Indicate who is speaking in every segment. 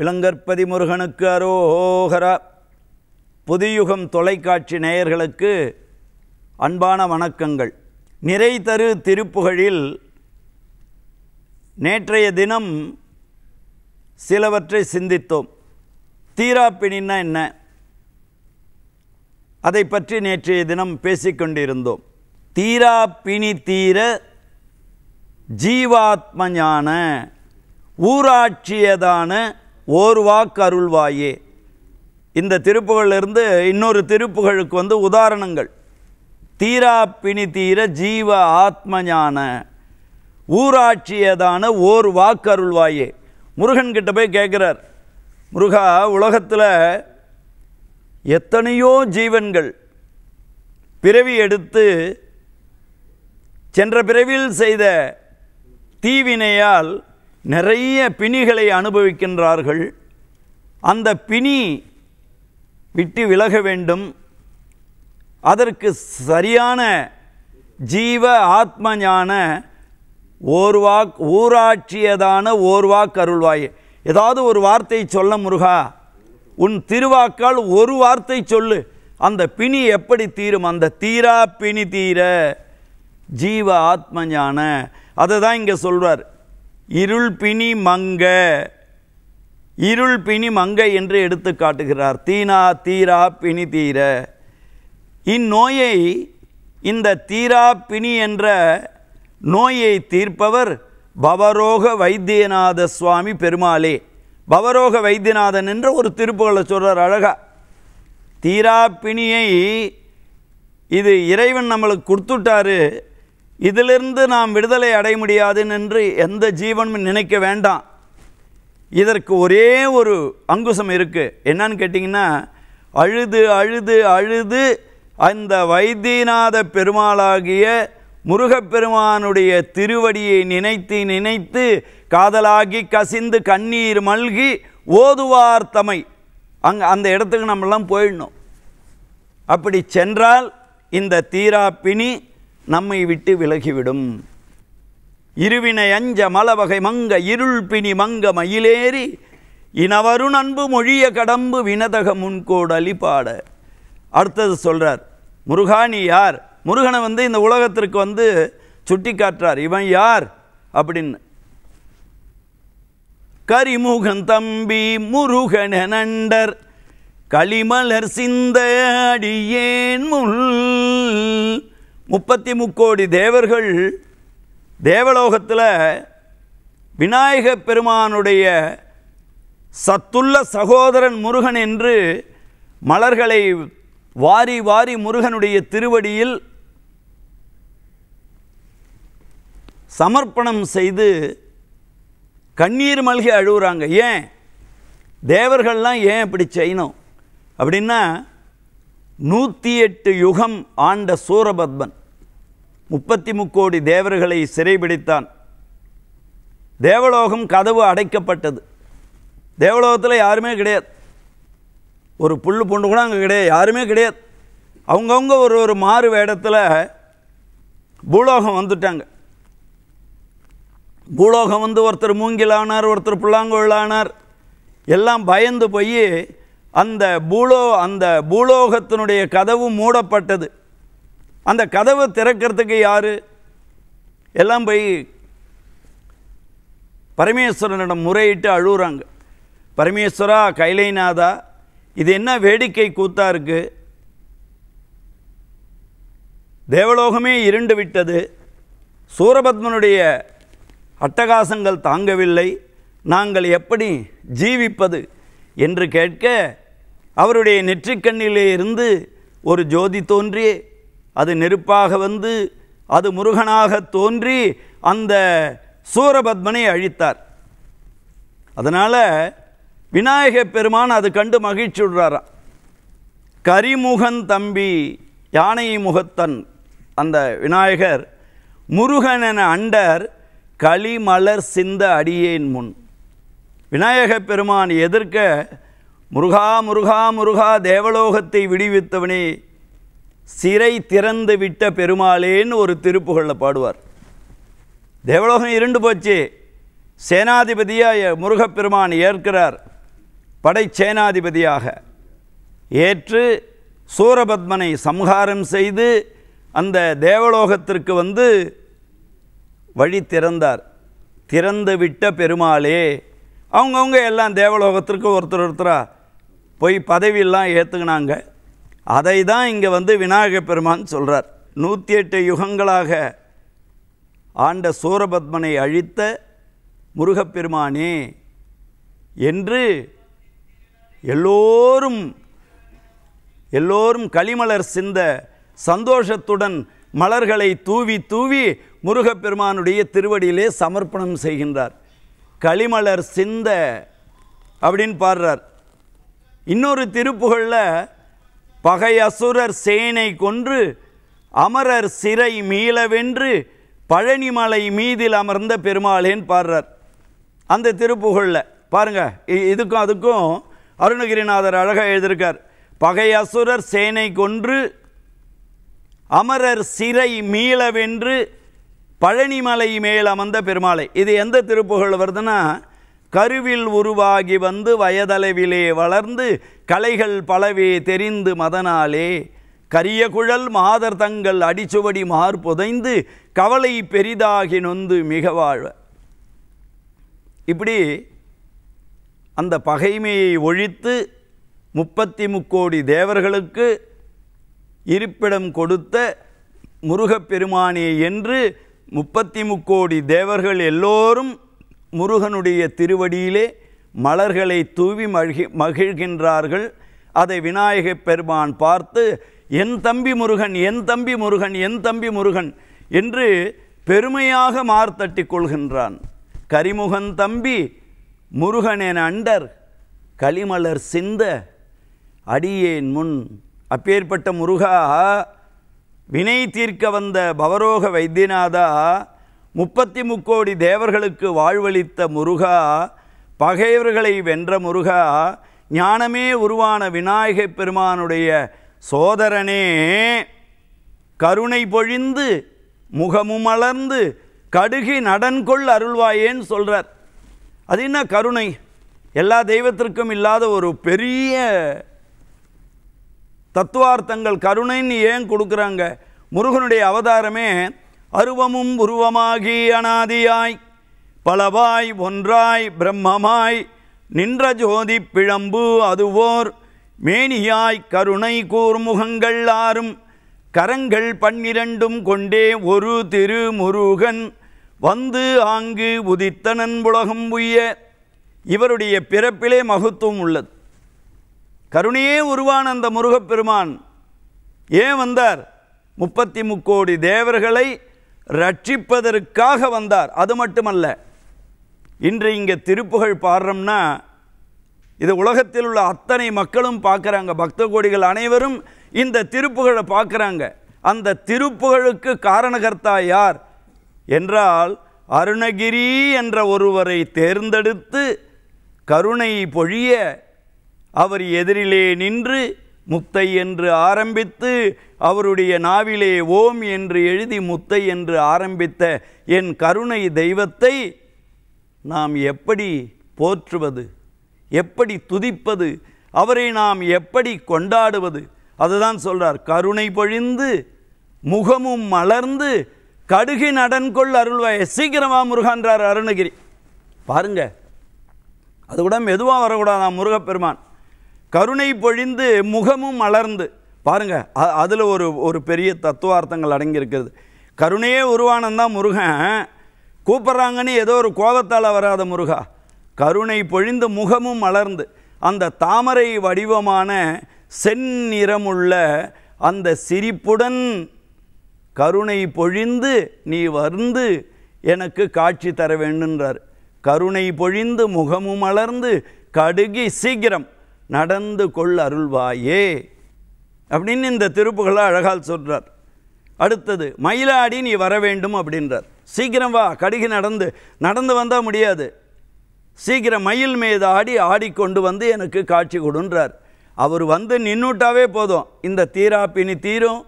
Speaker 1: விலங்கற்பதி முருகனுக்கு அரோஹரா புதியுகம் தொலைக்காட்சி நேயர்களுக்கு அன்பான வணக்கங்கள் நிறை தரு திருப்புகழில் நேற்றைய தினம் சிலவற்றை சிந்தித்தோம் தீராப்பிணின்னா என்ன அதை பற்றி நேற்றைய தினம் பேசிக்கொண்டிருந்தோம் தீராப்பிணி தீர ஜீவாத்ம ஞான ஊராட்சியதான வாக்கு அருள்வாயே இந்த திருப்புகளிலிருந்து இன்னொரு திருப்புகளுக்கு வந்து உதாரணங்கள் தீரா பிணி தீர ஜீவ ஆத்மஞான ஊராட்சியதான ஓர் வாக்கருள்வாயே முருகன்கிட்ட போய் கேட்குறார் முருகா உலகத்தில் எத்தனையோ ஜீவன்கள் பிறவி எடுத்து சென்ற பிறவியில் செய்த தீவினையால் நிறைய பிணிகளை அனுபவிக்கின்றார்கள் அந்த பிணி விட்டு விலக வேண்டும் அதற்கு சரியான ஜீவ ஆத்ம ஞான ஓர்வாக் ஊராட்சியதான ஓர்வாக் அருள்வாய் ஏதாவது ஒரு வார்த்தை சொல்ல முருகா உன் திருவாக்கால் ஒரு வார்த்தை சொல்லு அந்த பிணி எப்படி தீரும் அந்த தீரா பிணி தீர ஜீவ ஆத்ம ஞான அதை தான் இங்கே சொல்கிறார் இருள்பிணி மங்க இருள் பிணி மங்க என்று எடுத்து காட்டுகிறார் தீனா தீரா பிணி தீர இந்நோயை இந்த தீரா பிணி என்ற நோயை தீர்ப்பவர் பவரோக வைத்தியநாத சுவாமி பெருமாளே பவரோக வைத்தியநாதன் என்ற ஒரு திருப்புகளை சொல்கிறார் அழகா தீரா பிணியை இது இறைவன் நம்மளுக்கு கொடுத்துட்டாரு இதிலிருந்து நாம் விடுதலை அடைய முடியாது என்று எந்த ஜீவனும் நினைக்க வேண்டாம் இதற்கு ஒரே ஒரு அங்குசம் இருக்குது என்னன்னு கேட்டிங்கன்னா அழுது அழுது அழுது அந்த வைத்தியநாத பெருமாளாகிய முருகப்பெருமானுடைய திருவடியை நினைத்து நினைத்து காதலாகி கசிந்து கண்ணீர் மல்கி ஓதுவார் தமை அங்கே அந்த இடத்துக்கு நம்மளாம் போயிடணும் அப்படி சென்றால் இந்த தீரா பிணி நம்மை விட்டு விலகிவிடும் இருவினை அஞ்ச மலவகை மங்க இருள் பிணி மங்க மயிலேறி இனவரு அன்பு மொழிய கடம்பு வினதக முன்கோடலி பாட அடுத்தது சொல்கிறார் முருகானி யார் முருகனை வந்து இந்த உலகத்திற்கு வந்து சுட்டி காட்டுறார் இவன் யார் அப்படின்னு கரிமுகன் தம்பி முருகன நண்டர் களிமலர் சிந்த அடியேன் முள் முப்பத்தி முக்கோடி தேவர்கள் தேவலோகத்தில் விநாயக பெருமானுடைய சத்துள்ள சகோதரன் முருகன் என்று மலர்களை வாரி வாரி முருகனுடைய திருவடியில் சமர்ப்பணம் செய்து கண்ணீர் மல்கி அழுகுறாங்க ஏன் தேவர்கள்லாம் ஏன் இப்படி செய்யணும் அப்படின்னா நூற்றி எட்டு யுகம் ஆண்ட சூரபத்மன் முப்பத்தி முக்கோடி தேவர்களை சிறைபிடித்தான் தேவலோகம் கதவு அடைக்கப்பட்டது தேவலோகத்தில் யாருமே கிடையாது ஒரு புல் பொண்ணு கூட அங்கே கிடையாது யாருமே கிடையாது அவங்கவுங்க ஒரு ஒரு மாறு வேடத்தில் பூலோகம் வந்துட்டாங்க பூலோகம் வந்து ஒருத்தர் மூங்கிலானார் ஒருத்தர் புல்லாங்கொள்ளானார் எல்லாம் பயந்து போய் அந்த பூலோ அந்த பூலோகத்தினுடைய கதவு மூடப்பட்டது அந்த கதவை திறக்கிறதுக்கு யார் எல்லாம் போய் பரமேஸ்வரனிடம் முறையிட்டு அழுகுறாங்க பரமேஸ்வரா கைலைநாதா இது என்ன வேடிக்கை கூத்தாக இருக்குது தேவலோகமே இருண்டு விட்டது சூரபத்மனுடைய அட்டகாசங்கள் தாங்கவில்லை நாங்கள் எப்படி ஜீவிப்பது என்று கேட்க அவருடைய நெற்றிக்கண்ணிலே இருந்து ஒரு ஜோதி தோன்றி அது நெருப்பாக வந்து அது முருகனாக தோன்றி அந்த சூரபத்மனை அழித்தார் அதனால் விநாயக பெருமான் அது கண்டு மகிழ்ச்சி விடுறாராம் கரிமுகன் தம்பி யானை முகத்தன் அந்த விநாயகர் முருகன் என அண்டர் களிமலர் சிந்த அடியேன் முன் விநாயக பெருமான் எதிர்க்க முருகா முருகா முருகா தேவலோகத்தை விடுவித்தவனே சிறை திறந்து விட்ட பெருமாளேன்னு ஒரு திருப்புகளில் பாடுவார் தேவலோகம் இருண்டு போச்சு சேனாதிபதியாக முருகப்பெருமான் ஏற்கிறார் படை சேனாதிபதியாக ஏற்று சூரபத்மனை சம்ஹாரம் செய்து அந்த தேவலோகத்திற்கு வந்து வழி திறந்தார் திறந்து விட்ட பெருமாளே அவங்கவுங்க எல்லாம் தேவலோகத்திற்கு ஒருத்தர் ஒருத்தராக போய் பதவியெல்லாம் ஏற்றுக்கினாங்க அதை தான் இங்கே வந்து விநாயக பெருமான் சொல்கிறார் நூற்றி எட்டு யுகங்களாக ஆண்ட சூரபத்மனை அழித்த முருகப்பெருமானே என்று எல்லோரும் எல்லோரும் களிமலர் சிந்த சந்தோஷத்துடன் மலர்களை தூவி தூவி முருகப்பெருமானுடைய திருவடியிலே சமர்ப்பணம் செய்கின்றார் களிமலர் சிந்த அப்படின்னு பாடுறார் இன்னொரு திருப்புகளில் பகை அசுரர் சேனை கொன்று அமரர் சிறை மீளவென்று பழனிமலை மீதில் அமர்ந்த பெருமாளேன் பாடுறார் அந்த திருப்புகழில் பாருங்க இதுக்கும் அதுக்கும் அருணகிரிநாதர் அழகாக எழுதியிருக்கார் பகை அசுரர் சேனை கொன்று அமரர் சிறை மீளவென்று பழனிமலை மேல் அமர்ந்த பெருமாளை இது எந்த திருப்புகழ் வருதுன்னா கருவில் உருவாகி வந்து வயதளவிலே வளர்ந்து கலைகள் பலவே தெரிந்து மதனாலே கரிய குழல் மாதர் தங்கள் அடிச்சுவடி மார் புதைந்து கவலை பெரிதாகி நொந்து மிக வாழ்வ இப்படி அந்த பகைமையை ஒழித்து முப்பத்தி முக்கோடி தேவர்களுக்கு இருப்பிடம் கொடுத்த முருகப்பெருமானே என்று முப்பத்தி முக்கோடி தேவர்கள் எல்லோரும் முருகனுடைய திருவடியிலே மலர்களை தூவி மகி மகிழ்கின்றார்கள் அதை விநாயக பெருமான் பார்த்து என் தம்பி முருகன் என் தம்பி முருகன் என் தம்பி முருகன் என்று பெருமையாக மார்த்தட்டி கொள்கின்றான் கரிமுகன் தம்பி என அண்டர் களிமலர் சிந்த அடியேன் முன் அப்பேற்பட்ட முருகா வினை தீர்க்க வந்த பவரோக வைத்தியநாதா முப்பத்தி முக்கோடி தேவர்களுக்கு வாழ்வளித்த முருகா பகைவர்களை வென்ற முருகா ஞானமே உருவான விநாயகப் பெருமானுடைய சோதரனே கருணை பொழிந்து முகமுமலர்ந்து கடுகி நடன்கொள் அருள்வாயேன்னு சொல்கிறார் அது என்ன கருணை எல்லா தெய்வத்திற்கும் இல்லாத ஒரு பெரிய தத்துவார்த்தங்கள் கருணைன்னு ஏன் கொடுக்குறாங்க முருகனுடைய அவதாரமே அருவமும் உருவமாகி அனாதியாய் பலவாய் ஒன்றாய் பிரம்மமாய் நின்ற ஜோதி பிழம்பு அதுவோர் மேனியாய் கருணை கூர்முகங்கள் ஆறும் கரங்கள் பன்னிரண்டும் கொண்டே ஒரு திரு முருகன் வந்து ஆங்கு உதித்த புலகம் உய்ய இவருடைய பிறப்பிலே மகத்துவம் உள்ளது கருணையே உருவான அந்த முருகப்பெருமான் ஏன் வந்தார் முப்பத்தி முக்கோடி தேவர்களை ரட்சிப்பதற்காக வந்தார் அது மட்டுமல்ல இன்று இங்கே திருப்புகழ் பாடுறோம்னா இது உலகத்தில் உள்ள அத்தனை மக்களும் பார்க்குறாங்க பக்த கோடிகள் அனைவரும் இந்த திருப்புகழை பார்க்குறாங்க அந்த திருப்புகழுக்கு காரணகர்த்தா யார் என்றால் அருணகிரி என்ற ஒருவரை தேர்ந்தெடுத்து கருணை பொழிய அவர் எதிரிலே நின்று முத்தை என்று ஆரம்பித்து அவருடைய நாவிலே ஓம் என்று எழுதி முத்தை என்று ஆரம்பித்த என் கருணை தெய்வத்தை நாம் எப்படி போற்றுவது எப்படி துதிப்பது அவரை நாம் எப்படி கொண்டாடுவது அதுதான் சொல்கிறார் கருணை பொழிந்து முகமும் மலர்ந்து கடுகி நடன்கொள் அருள்வாய் சீக்கிரமாக முருகான்றார் அருணகிரி பாருங்க அது கூட மெதுவாக வரக்கூடாதான் முருகப்பெருமான் கருணை பொழிந்து முகமும் மலர்ந்து பாருங்க அதில் ஒரு ஒரு பெரிய தத்துவார்த்தங்கள் அடங்கியிருக்கிறது கருணையே உருவானந்தான் முருகன் கூப்பிட்றாங்கன்னு ஏதோ ஒரு கோபத்தால் வராத முருகா கருணை பொழிந்து முகமும் மலர்ந்து அந்த தாமரை வடிவமான செந்நிறமுள்ள அந்த சிரிப்புடன் கருணை பொழிந்து நீ வந்து எனக்கு காட்சி தர வேண்டுன்றார் கருணை பொழிந்து முகமும் மலர்ந்து கடுகி சீக்கிரம் நடந்து கொள் அருள்வாயே அப்படின்னு இந்த திருப்புகளை அழகால் சொல்கிறார் அடுத்தது மயிலாடி நீ வர வேண்டும் அப்படின்றார் சீக்கிரம் வா கடுகி நடந்து நடந்து வந்தால் முடியாது சீக்கிரம் மயில் மீது ஆடி ஆடிக்கொண்டு வந்து எனக்கு காட்சி கொடுன்றார் அவர் வந்து நின்னுட்டாவே போதும் இந்த தீராப்பினி தீரும்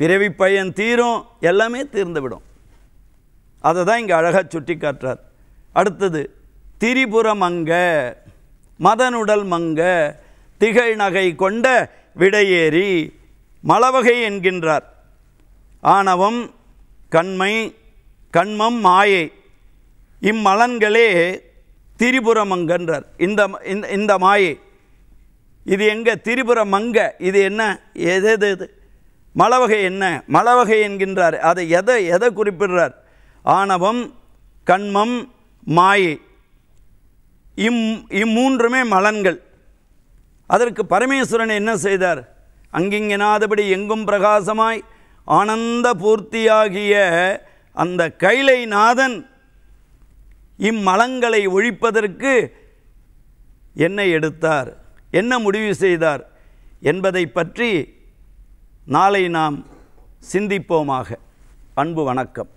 Speaker 1: பிறவி பையன் தீரும் எல்லாமே தீர்ந்து விடும் அதை தான் இங்கே அழகாக சுட்டி காட்டுறார் அடுத்தது திரிபுரம் அங்கே மதனுடல் மங்க திகழ் நகை கொண்ட விடையேறி மலவகை என்கின்றார் ஆணவம் கண்மை கண்மம் மாயை இம்மலன்களே திரிபுரமங்கன்றார் இந்த இந்த மாயை இது எங்கே மங்க இது என்ன எது எது மலவகை என்ன மலவகை என்கின்றார் அதை எதை எதை குறிப்பிடுறார் ஆணவம் கண்மம் மாயை இம் இம்மூன்றுமே மலன்கள் அதற்கு பரமேஸ்வரன் என்ன செய்தார் அங்கிங்கனாதபடி எங்கும் பிரகாசமாய் ஆனந்த பூர்த்தியாகிய அந்த கைலைநாதன் இம்மலங்களை ஒழிப்பதற்கு என்ன எடுத்தார் என்ன முடிவு செய்தார் என்பதை பற்றி நாளை நாம் சிந்திப்போமாக அன்பு வணக்கம்